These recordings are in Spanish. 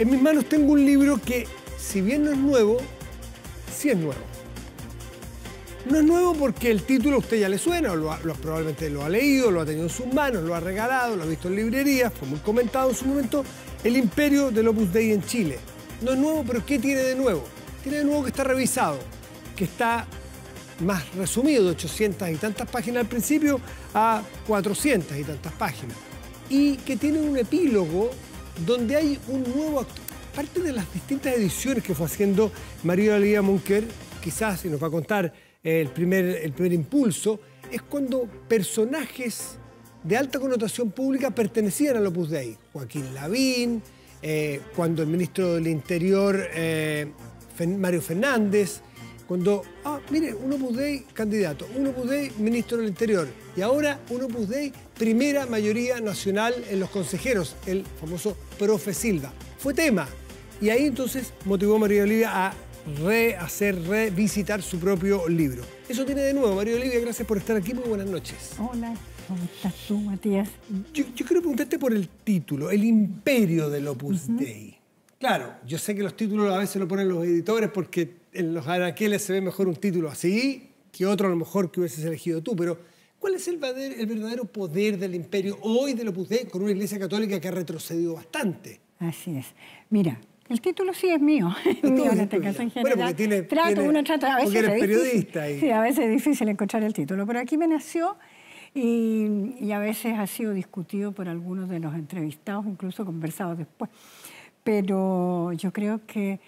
En mis manos tengo un libro que, si bien no es nuevo, sí es nuevo. No es nuevo porque el título a usted ya le suena, o probablemente lo ha leído, lo ha tenido en sus manos, lo ha regalado, lo ha visto en librerías, fue muy comentado en su momento, El Imperio del Opus Dei en Chile. No es nuevo, pero ¿qué tiene de nuevo? Tiene de nuevo que está revisado, que está más resumido, de 800 y tantas páginas al principio a 400 y tantas páginas, y que tiene un epílogo donde hay un nuevo actor. Parte de las distintas ediciones que fue haciendo María Olivia Munker... quizás, y nos va a contar eh, el, primer, el primer impulso, es cuando personajes de alta connotación pública pertenecían al Opus Dei. Joaquín Lavín, eh, cuando el ministro del Interior, eh, Mario Fernández, cuando, ah, mire, un Opus Dei candidato, un Opus Dei ministro del Interior, y ahora un Opus Dei primera mayoría nacional en los consejeros, el famoso profe Silva. Fue tema. Y ahí entonces motivó a María Olivia a rehacer, revisitar su propio libro. Eso tiene de nuevo, María Olivia, gracias por estar aquí. Muy buenas noches. Hola. ¿Cómo estás tú, Matías? Yo, quiero preguntarte por el título, El Imperio del Opus Dei. Claro, yo sé que los títulos a veces lo ponen los editores porque en los araqueles se ve mejor un título así que otro a lo mejor que hubieses elegido tú, pero ¿Cuál es el verdadero, poder del imperio hoy de Opus Dei con una iglesia católica que ha retrocedido bastante? Así es. Mira, el título sí es mío, Es mío en este caso en general. Bueno, porque uno trata, a veces eres periodista. y... Sí, a veces es difícil encontrar el título, pero aquí me nació y, y, a veces ha sido discutido por algunos de los entrevistados, incluso conversados después. Pero yo creo que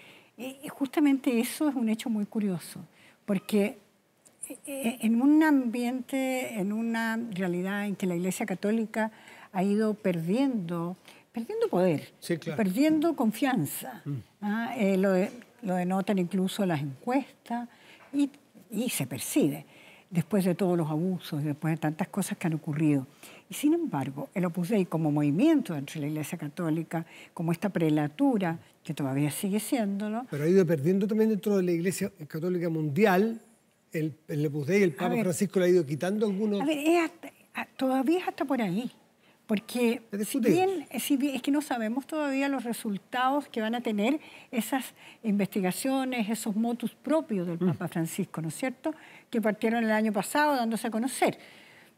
justamente eso es un hecho muy curioso, porque eh, en un ambiente, en una realidad en que la Iglesia Católica ha ido perdiendo, perdiendo poder, perdiendo mm. confianza. Mm. ¿ah? Eh, lo, lo, denotan incluso las encuestas y, y, se percibe después de todos los abusos, después de tantas cosas que han ocurrido. Y sin embargo, el Opus Dei como movimiento dentro de la Iglesia Católica, como esta prelatura, que todavía sigue siéndolo... Pero ha ido perdiendo también dentro de la Iglesia Católica Mundial el, el Papa Francisco le ha ido quitando algunos... A ver, todavía es hasta por ahí. Porque eh, si bien, es que no sabemos todavía los resultados que van a tener esas investigaciones, esos motus propios del mm. Papa Francisco, ¿no es cierto?, que partieron el año pasado dándose a conocer.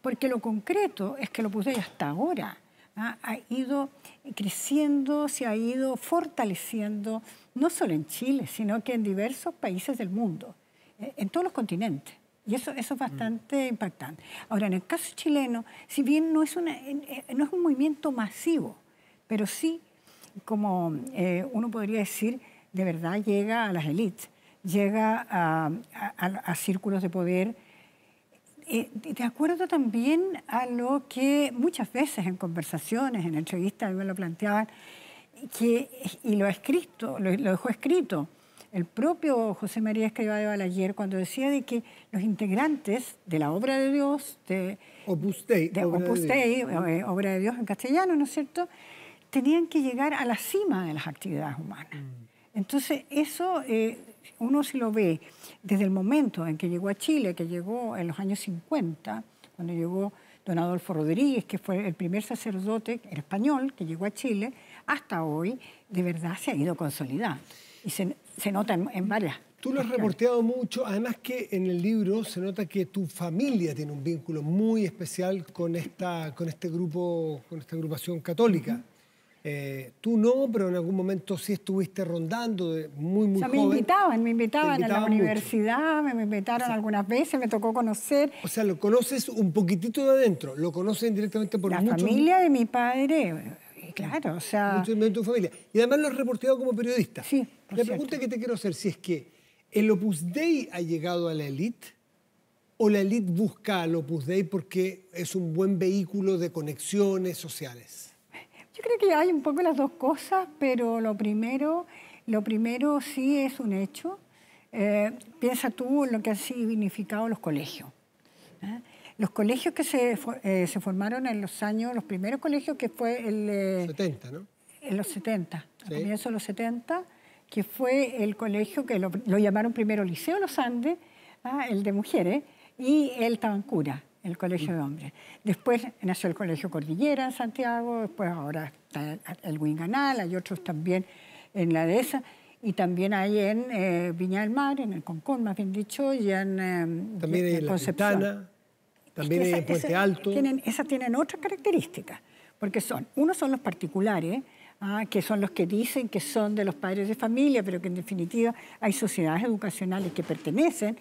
Porque lo concreto es que lo puse hasta ahora. ¿ah? Ha ido creciendo, se ha ido fortaleciendo, no solo en Chile, sino que en diversos países del mundo en todos los continentes. Y eso, eso es mm. bastante impactante. Ahora, en el caso chileno, si bien no es, una, eh, no es un movimiento masivo, pero sí, como eh, uno podría decir, de verdad llega a las élites, llega a, a, círculos de poder, eh, de acuerdo también a lo que muchas veces en conversaciones, en entrevistas, me lo planteaban, que, y lo, escrito, lo dejó escrito, el propio José María Escrivá de Balaguer cuando decía de que los integrantes de la obra de Dios, de Opus Dei, eh, eh, obra, de Dios. en castellano, ¿no es cierto?, tenían que llegar a la cima de las actividades humanas. Mm. Entonces, eso eh, uno si lo ve desde el momento en que llegó a Chile, que llegó en los años 50, cuando llegó don Adolfo Rodríguez, que fue el primer sacerdote español que llegó a Chile, hasta hoy, de verdad se ha ido consolidando. Y se, se nota en, varias. Tú lo has reporteado mucho, además que en el libro se nota que tu familia tiene un vínculo muy especial con, esta, con este grupo, con esta agrupación católica. Eh, tú no, pero en algún momento sí estuviste rondando, de muy, muy o sea, Me invitaban, me invitaban, a la universidad, me invitaron algunas veces, me tocó conocer. O sea, lo conoces un poquitito de adentro, lo conocen directamente por La familia de mi padre, Claro, o sea... en tu familia. Y además lo has reporteado como periodista. Sí, por La pregunta que te quiero hacer, si es que el Opus Dei ha llegado a la élite o la élite busca al Opus Dei porque es un buen vehículo de conexiones sociales. Yo creo que hay un poco las dos cosas, pero lo primero, lo primero sí es un hecho. Eh, piensa tú en lo que han significado los colegios. ¿eh? Los colegios que se, eh, se formaron en los años, los primeros colegios que fue el... 70, eh, ¿no? En los 70, también a comienzos los 70, que fue el colegio que lo, llamaron primero Liceo Los Andes, ah, el de mujeres, y el Tabancura, el colegio de mm. hombres. Después nació el colegio Cordillera en Santiago, después ahora está el Winganal, hay otros también en la dehesa y también hay en eh, Viña del Mar, en el Concón, más bien dicho, y en, em, también Concepción también en Puente Alto. Tienen, esas tienen otras características, porque son, unos son los particulares, ah, que son los que dicen que son de los padres de familia, pero que en definitiva hay sociedades educacionales que pertenecen,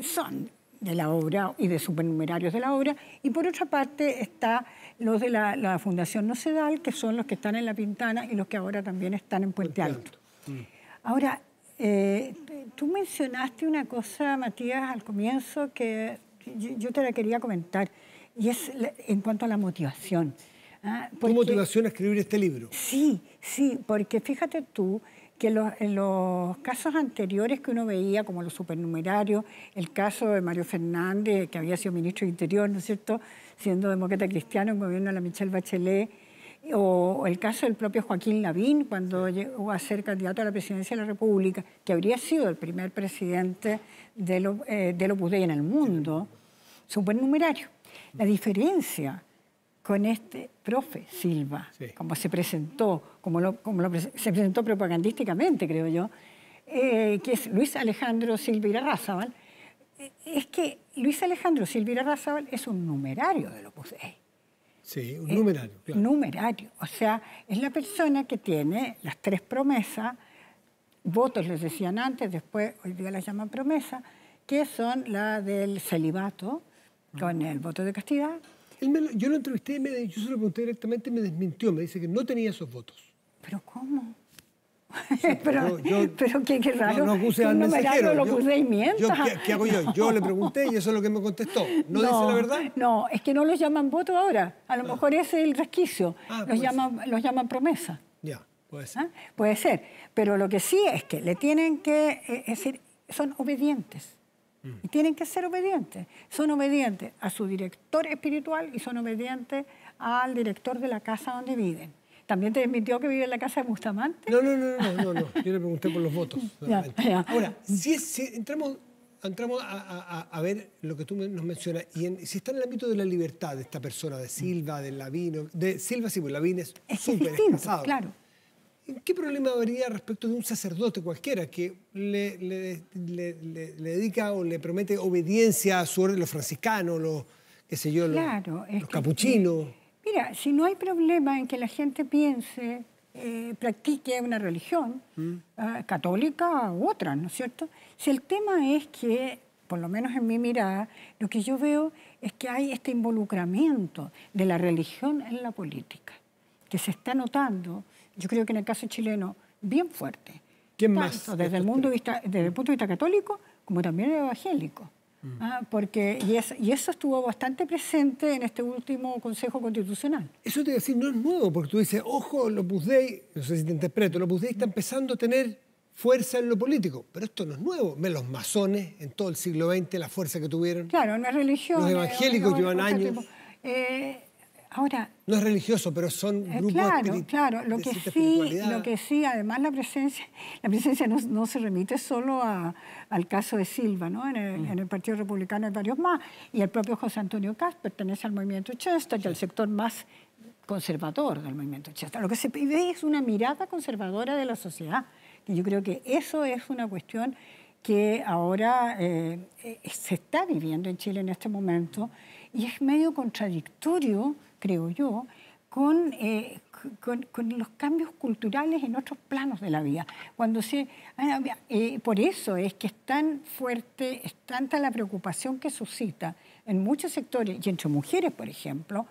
son de la obra y de supernumerarios de la obra. Y por otra parte está los de la, Fundación Nocedal, que son los que están en La Pintana y los que ahora también están en Puente Alto. Mm. Ahora, eh, tú mencionaste una cosa, Matías, al comienzo que yo, te la quería comentar, y es en cuanto a la motivación. ¿ah? por motivación a escribir este libro? Sí, sí, porque fíjate tú que en los casos anteriores que uno veía, como los supernumerarios, el caso de Mario Fernández, que había sido ministro de Interior, ¿no es cierto?, siendo demócrata cristiano en gobierno de la Michelle Bachelet, o el caso del propio Joaquín Lavín, cuando llegó a ser candidato a la presidencia de la República, que habría sido el primer presidente del, eh, Opus Dei en el mundo, es un buen numerario. La diferencia con este profe Silva, como se presentó, como, se presentó propagandísticamente, creo yo, eh, que es Luis Alejandro Silvira Razabal, eh, es que Luis Alejandro Silvira Razabal es un numerario del Opus Dei. Sí, un eh, numerario. Un Numerario. O sea, es la persona que tiene las tres promesas, votos les decían antes, después hoy día las llaman promesa, que son la del celibato con ah. el voto de castidad. yo lo entrevisté, me, yo se lo pregunté directamente y me desmintió, me dice que no tenía esos votos. pero, qué, raro. No, no yo, yo? le pregunté y eso es lo que me contestó. ¿No, dice la verdad? No, es que no los llaman voto ahora. A lo ah. mejor ese es el resquicio. Ah, los, llaman, los llaman promesa. Ya, puede ser. ¿Ah? Puede ser. Pero lo que sí es que le tienen que... Eh, decir, son obedientes. Mm. Y tienen que ser obedientes. Son obedientes a su director espiritual y son obedientes al director de la casa donde viven. ¿También te desmintió que vive en la casa de Bustamante? No, no, no, no, no, no. yo le pregunté por los votos. Ahora, si, si entramos, entramos a, a, a, ver lo que tú nos mencionas, y si está en el ámbito de la libertad de esta persona, de Silva, de Lavino, de Silva sí, pues Lavín es súper claro. ¿Qué problema habría respecto de un sacerdote cualquiera que le, le, le, dedica o le promete obediencia a su orden, los franciscanos, los, qué sé yo, los, capuchinos? Que, Mira, si no hay problema en que la gente piense, eh, practique una religión, mm. ah, católica u otra, ¿no es cierto? Si el tema es que, por lo menos en mi mirada, lo que yo veo es que hay este involucramiento de la religión en la política, que se está notando, yo creo que en el caso chileno, bien fuerte. ¿Quién más? Desde el, mundo desde el punto de vista católico como también evangélico. Mm. Ah, porque, y, eso estuvo bastante presente en este último Consejo Constitucional. Eso te voy a decir, no es nuevo, porque tú dices, ojo, los Opus Dei, no sé si te interpreto, el Opus Dei está mm. empezando a tener fuerza en lo político, pero esto no es nuevo. los masones en todo el siglo XX, la fuerza que tuvieron. Claro, no es religión. Los eh, evangélicos llevan años. Eh, no es religioso, pero son eh, grupos Claro, claro. Lo que, sí, lo que sí, además la presencia, la presencia no, se remite solo a, al caso de Silva, ¿no? En el, mm. Partido Republicano hay varios más, y el propio José Antonio Cast pertenece al movimiento Chester, que es el sector más conservador del movimiento Chester. Lo que se pide es una mirada conservadora de la sociedad, y yo creo que eso es una cuestión que ahora eh, eh, se está viviendo en Chile en este momento, y es medio contradictorio creo yo, eh, con, con, los cambios culturales en otros planos de la vida. Cuando se, ah, eh, por eso es que es tan fuerte, es tanta la preocupación que suscita en muchos sectores, y entre mujeres, por ejemplo,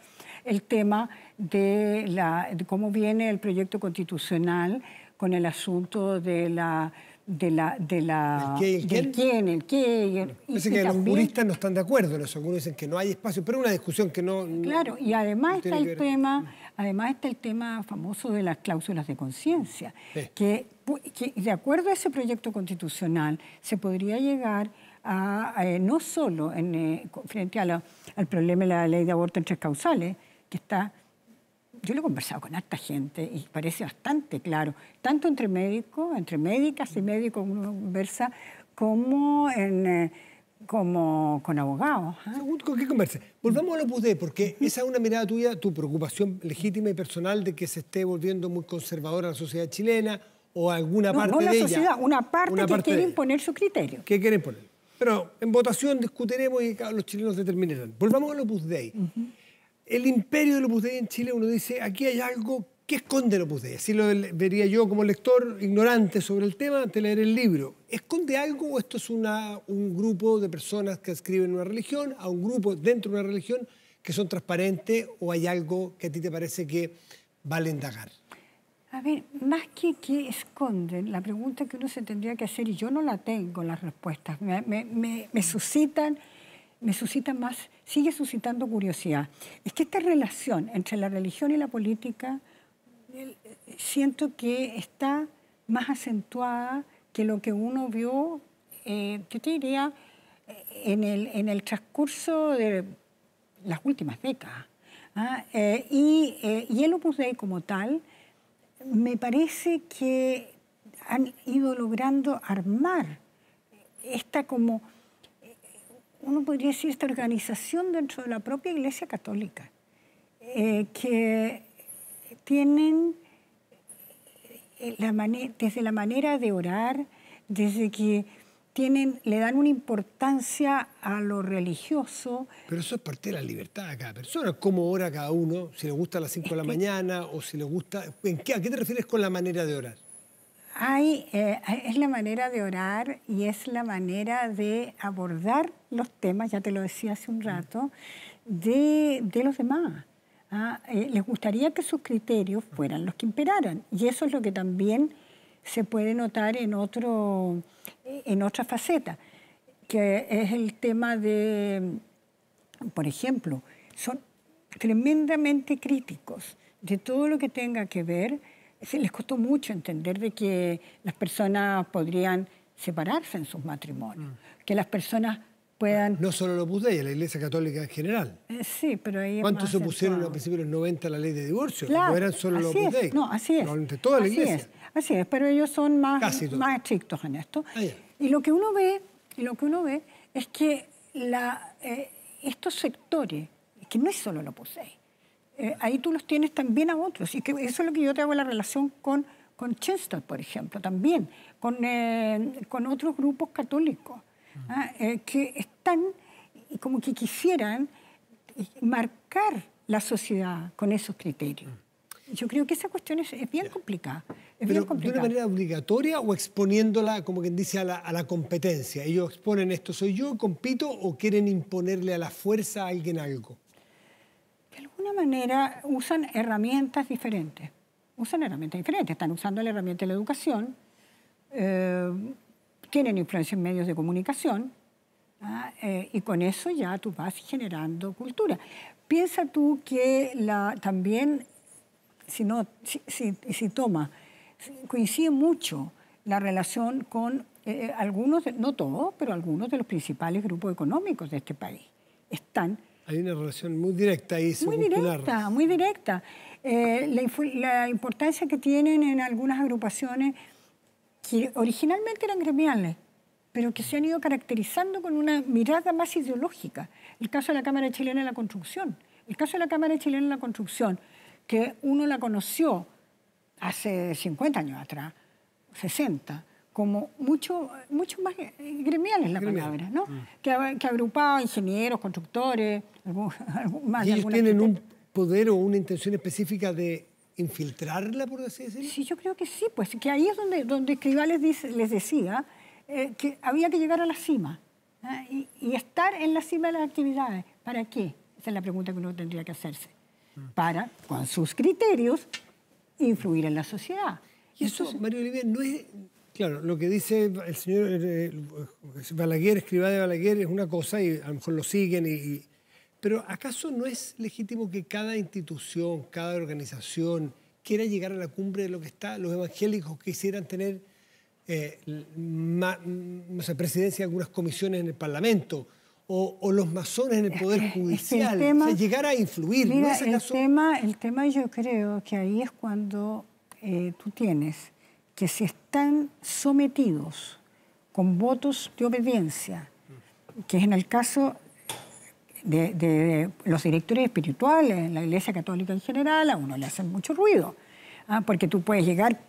el tema de, la, de cómo viene el proyecto constitucional con el asunto de la de la, de la, el quién, el que los juristas no están de acuerdo algunos dicen que no hay espacio, pero una discusión que no... Claro, y además está el tema, mm. además está el tema famoso de las cláusulas de conciencia, que, de acuerdo a ese proyecto constitucional se podría llegar a, eh, no solo eh, frente a al problema de la ley de aborto en tres causales, que está yo lo he conversado con harta gente y parece bastante claro, tanto entre médicos, entre médicas y médicos conversa, como, eh, como con abogados. ¿ah? ¿Con qué conversa? Volvamos a lo PUDE, porque esa es una mirada tuya, tu preocupación legítima y personal de que se esté volviendo muy conservadora la sociedad chilena o alguna no, parte no la sociedad, Una parte que quiere imponer su criterio. ¿Qué quiere imponer? Pero en votación discutiremos y los chilenos determinarán. Volvamos a Opus Dei el imperio de Opus Dei en Chile, uno dice, aquí hay algo que esconde el Opus Si Así lo vería yo como lector ignorante sobre el tema antes de leer el libro. ¿Esconde algo o esto es un grupo de personas que escriben una religión, a un grupo dentro de una religión que son transparentes o hay algo que a ti te parece que vale indagar? A ver, más que qué esconden, la pregunta que uno se tendría que hacer, y yo no la tengo, las respuestas, me, me suscitan me suscita más, sigue suscitando curiosidad, es que esta relación entre la religión y la política eh, siento que está más acentuada que lo que uno vio, eh, yo te diría, eh, en el, en el transcurso de las últimas décadas. ¿ah? y, y, el Opus Dei como tal, me parece que han ido logrando armar esta como uno podría decir, esta organización dentro de la propia Iglesia Católica, eh, que tienen eh, desde la manera de orar, desde que tienen, le dan una importancia a lo religioso. Pero eso es parte de la libertad de cada persona, cómo ora cada uno, si le gusta a las 5 de la mañana o si le gusta... ¿en qué, ¿A qué te refieres con la manera de orar? Eh, es la manera de orar y es la manera de abordar los temas, ya te lo decía hace un rato, de, los demás. Ah, eh, les gustaría que sus criterios fueran los que imperaran. Y eso es lo que también se puede notar en, otro, en otra faceta, que es el tema de, por ejemplo, son tremendamente críticos de todo lo que tenga que ver se les costó mucho entender de que las personas podrían separarse en sus matrimonios, mm. que las personas puedan... No solo lo budistas la Iglesia Católica en general. Eh, sí, pero ahí ¿Cuántos se opusieron a principios de los 90 la ley de divorcio? Claro, no solo los No, así es. toda la así Iglesia. Es, así es, pero ellos son más, más estrictos en esto. Y lo que uno ve, lo que uno ve es que la, eh, estos sectores, que no es solo lo puseis, eh, ahí tú los tienes también a otros. Y que eso es lo que yo te hago la relación con, con Chester, por ejemplo, también, con, eh, con otros grupos católicos, ¿ah? eh, que están y como que quisieran marcar la sociedad con esos criterios. Mm. Yo creo que esa cuestión es, bien complicada. Es bien complicada. ¿De una manera obligatoria o exponiéndola, como quien dice, a la, a la, competencia? ¿Ellos exponen esto, soy yo, compito o quieren imponerle a la fuerza a alguien algo? manera usan herramientas diferentes. Usan herramientas diferentes. Están usando la herramienta de la educación, eh, tienen influencia en medios de comunicación, ah, eh, y con eso ya tú vas generando cultura. Piensa tú que la, también, si, no, si, toma, coincide mucho la relación con eh, algunos, no todos, pero algunos de los principales grupos económicos de este país. Están hay una relación muy directa ahí. Muy directa, muy directa. Eh, la, la, importancia que tienen en algunas agrupaciones que originalmente eran gremiales, pero que se han ido caracterizando con una mirada más ideológica. El caso de la Cámara Chilena de la Construcción. El caso de la Cámara Chilena de la Construcción, que uno la conoció hace 50 años atrás, 60, como mucho, mucho más gremiales la palabra, ¿no? Mm. Que, agrupaba ingenieros, constructores, algún- más ¿Y ellos tienen un poder o una intención específica de infiltrarla, por así decirlo? Sí, yo creo que sí, pues que ahí es donde, donde les, les decía eh, que había que llegar a la cima ¿eh? y, estar en la cima de las actividades. ¿Para qué? Esa es la pregunta que uno tendría que hacerse. Mm. Para, con sus criterios, influir en la sociedad. Y eso, Mario Olivier, no es, Claro, lo que dice el señor eh, eh, Balaguer, escriba de Balaguer, es una cosa y a lo mejor lo siguen. Y, Pero ¿acaso no es legítimo que cada institución, cada organización quiera llegar a la cumbre de lo que está? Los evangélicos quisieran tener eh, presidencia de algunas comisiones en el Parlamento. O, los masones en el Poder Judicial, llegar a influir. el, tema, el tema yo creo que ahí es cuando tú tienes que si están sometidos con votos de obediencia, que es en el caso de, los directores espirituales en la Iglesia Católica en general, a uno le hacen mucho ruido, ¿ah? porque tú puedes llegar,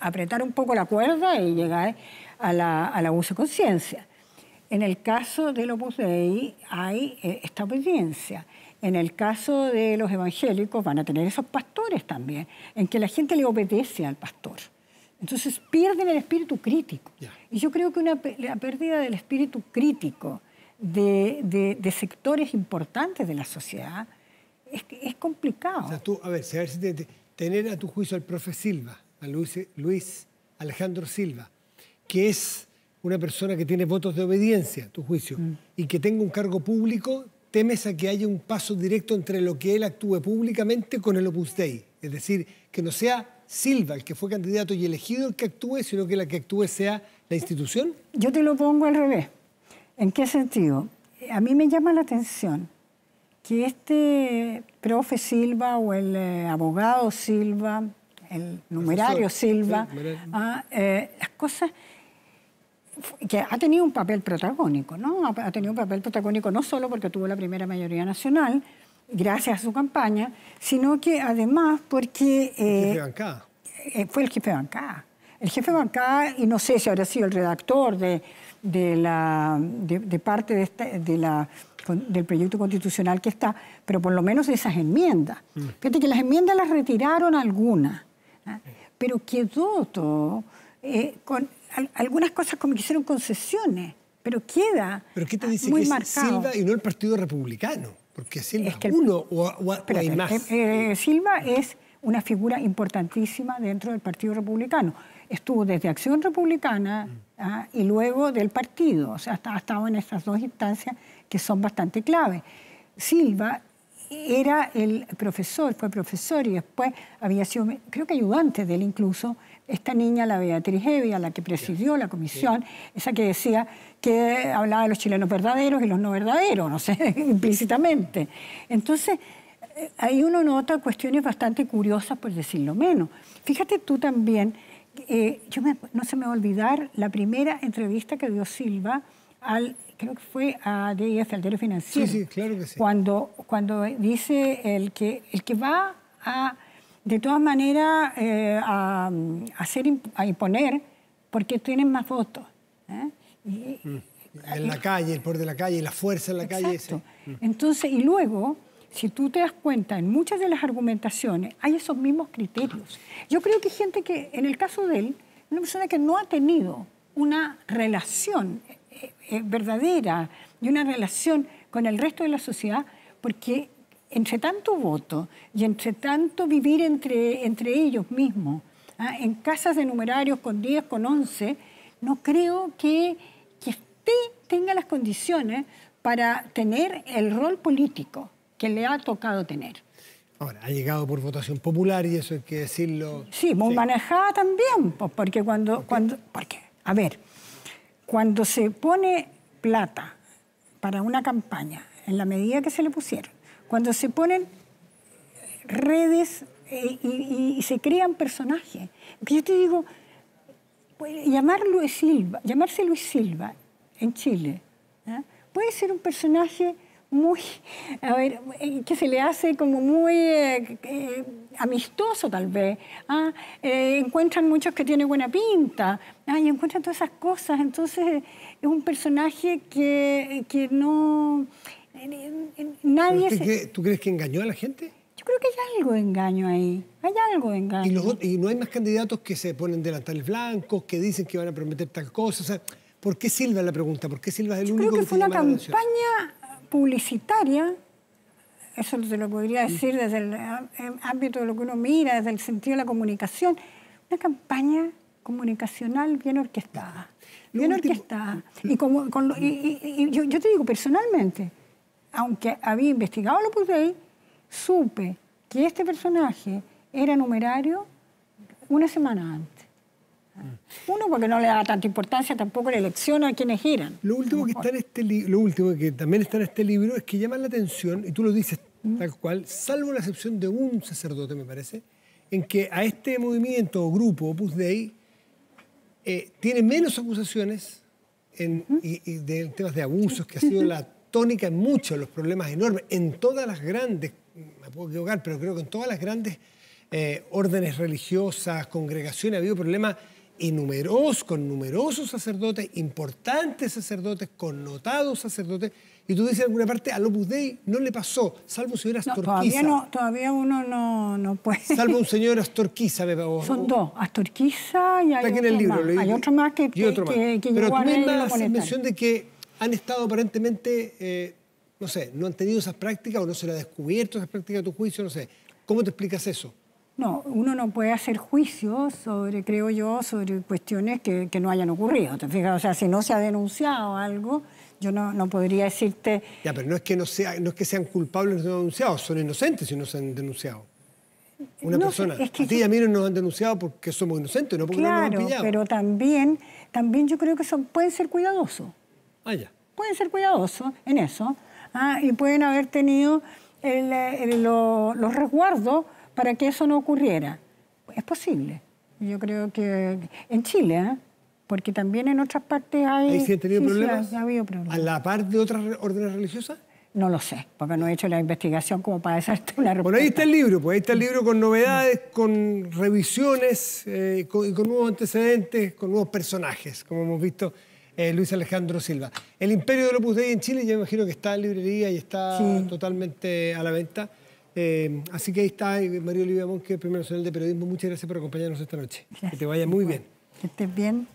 a apretar un poco la cuerda y llegar a la, al abuso de conciencia. En el caso del Opus Dei hay eh, esta obediencia. En el caso de los evangélicos van a tener esos pastores también, en que la gente le obedece al pastor. Entonces pierden el espíritu crítico. Y yo creo que la pérdida del espíritu crítico de, sectores importantes de la sociedad es, complicado. a ver, tener a tu juicio al profe Silva, a Luis, Alejandro Silva, que es una persona que tiene votos de obediencia, tu juicio, mm. y que tenga un cargo público, temes a que haya un paso directo entre lo que él actúe públicamente con el Opus Dei. Es decir, que no sea Silva el que fue candidato y elegido el que actúe, sino que la que actúe sea la institución? Yo te lo pongo al revés. ¿En qué sentido? A mí me llama la atención que este profe Silva o el eh, abogado Silva, el numerario Silva, ah, eh, las cosas que ha tenido un papel protagónico, ¿no? Ha tenido un papel protagónico no solo porque tuvo la primera mayoría nacional, gracias a su campaña, sino que además porque... el jefe eh, bancada. Eh, fue el jefe bancada. El jefe bancada, y no sé si habrá sido el redactor de, la, de, parte de, la, del proyecto constitucional que está, pero por lo menos esas enmiendas. Mm. Fíjate que las enmiendas las retiraron algunas, ¿ah? pero quedó todo eh, con algunas cosas como que hicieron concesiones, pero queda muy Silva y no el Partido Republicano? Porque Silva es, uno o, hay eh, más. Eh, Silva es una figura importantísima dentro del Partido Republicano. Estuvo desde Acción Republicana mm. ah, y luego del partido, o sea, ha estado en estas dos instancias que son bastante clave Silva era el profesor, fue profesor y después había sido, creo que ayudante de él incluso, esta niña, la Beatriz Hevia, la que presidió la comisión, esa que decía que hablaba de los chilenos verdaderos y los no verdaderos, no sé, implícitamente. Entonces, eh, ahí uno nota cuestiones bastante curiosas, por decirlo menos. Fíjate tú también, eh, yo no se me va a olvidar la primera entrevista que dio Silva al creo que fue a DIF, al diario financiero. Sí, sí, claro que sí. Cuando, cuando dice el que, el que va a de todas maneras eh, a, hacer, imponer porque tienen más votos. ¿Eh? en la calle, por de la calle, la fuerza en la calle. Exacto. Mm. Entonces, y luego, si tú te das cuenta, en muchas de las argumentaciones hay esos mismos criterios. Yo creo que hay gente que, en el caso de él, una persona que no ha tenido una relación eh, verdadera y una relación con el resto de la sociedad, porque entre tanto voto y entre tanto vivir entre, entre ellos mismos, ¿ah? en casas de numerarios con 10, con 11, no creo que, que usted tenga las condiciones para tener el rol político que le ha tocado tener. Ahora, ha llegado por votación popular y eso hay que decirlo. Sí, muy manejada también, pues, porque cuando, cuando. Porque, a ver, cuando se pone plata para una campaña, en la medida que se le pusieron, cuando se ponen redes eh, y, se crean personajes. yo te digo, Silva, llamarse Luis Silva en Chile, ¿ah? puede ser un personaje muy, eh, que se le hace como muy eh, amistoso tal vez. ¿ah? encuentran muchos que tienen buena pinta ¿ah? y encuentran todas esas cosas. Entonces es un personaje que, que no Nadie ¿Tú, crees, que engañó a la gente? Yo creo que hay algo de engaño ahí. Hay algo de engaño. ¿Y, no hay más candidatos que se ponen delantales blancos, que dicen que van a prometer tal cosa. sea, ¿por qué Silva la pregunta? ¿Por qué Silva es el Yo creo que, fue una campaña publicitaria eso te lo podría mm. decir desde el em, ámbito de lo que uno mira, desde el sentido de la comunicación, una campaña comunicacional bien orquestada, bien orquestada. Mm. Y, como, yo, te digo personalmente, aunque había investigado lo Opus Dei, supe que este personaje era numerario una semana antes. Uno porque no le daba tanta importancia tampoco la elección a quienes giran. Este lo último, que, también está en este libro es que llama la atención, y tú lo dices tal cual, salvo la excepción de un sacerdote, me parece, en que a este movimiento o grupo, Opus Dei, eh, tiene menos acusaciones en, de temas de abusos, que ha sido la tónica en muchos los problemas enormes, en todas las grandes, me puedo equivocar, pero creo que en todas las grandes eh, órdenes religiosas, congregaciones, ha habido problemas y con numerosos sacerdotes, importantes sacerdotes, connotados sacerdotes, y tú dices en alguna parte, a Lopus Dei no le pasó, salvo señor Astorquiza. No, todavía, uno no, no, puede. Salvo un señor Astorquiza, me pagó. Son dos, Astorquiza y hay, otro, en el libro, más. hay otro más que, y otro más. que, Pero tú misma la mención de que han estado aparentemente, eh, no sé, no han tenido esas prácticas o no se le ha descubierto esas prácticas a tu juicio, no sé. ¿Cómo te explicas eso? No, uno no puede hacer juicio sobre, creo yo, sobre cuestiones que, no hayan ocurrido. ¿te O sea, si no se ha denunciado algo, yo no, podría decirte. Ya, pero no es que no sea, no es que sean culpables no denunciados, son inocentes si no se han denunciado. Una persona. a ti y a mí no nos han denunciado porque somos inocentes, no porque no nos han pillado. Pero también, también yo creo que son, pueden ser cuidadosos. Pueden ser cuidadosos en eso ah, y pueden haber tenido los resguardos para que eso no ocurriera. Es posible. Yo creo que en Chile, ¿eh? porque también en otras partes hay... ha, habido problemas. ¿A la parte de otras órdenes religiosas? No lo sé, porque no he hecho la investigación como para hacerte una respuesta. Bueno, ahí está el libro, pues ahí está el libro con novedades, con revisiones, eh, con, nuevos antecedentes, con nuevos personajes, como hemos visto eh, Luis Alejandro Silva. El Imperio del Opus Dei en Chile, yo imagino que está en librería y está totalmente a la venta. Eh, así que ahí está María Olivia Monque, Primera Nacional de Periodismo. Muchas gracias por acompañarnos esta noche. Que te vaya muy bien. Que estés bien.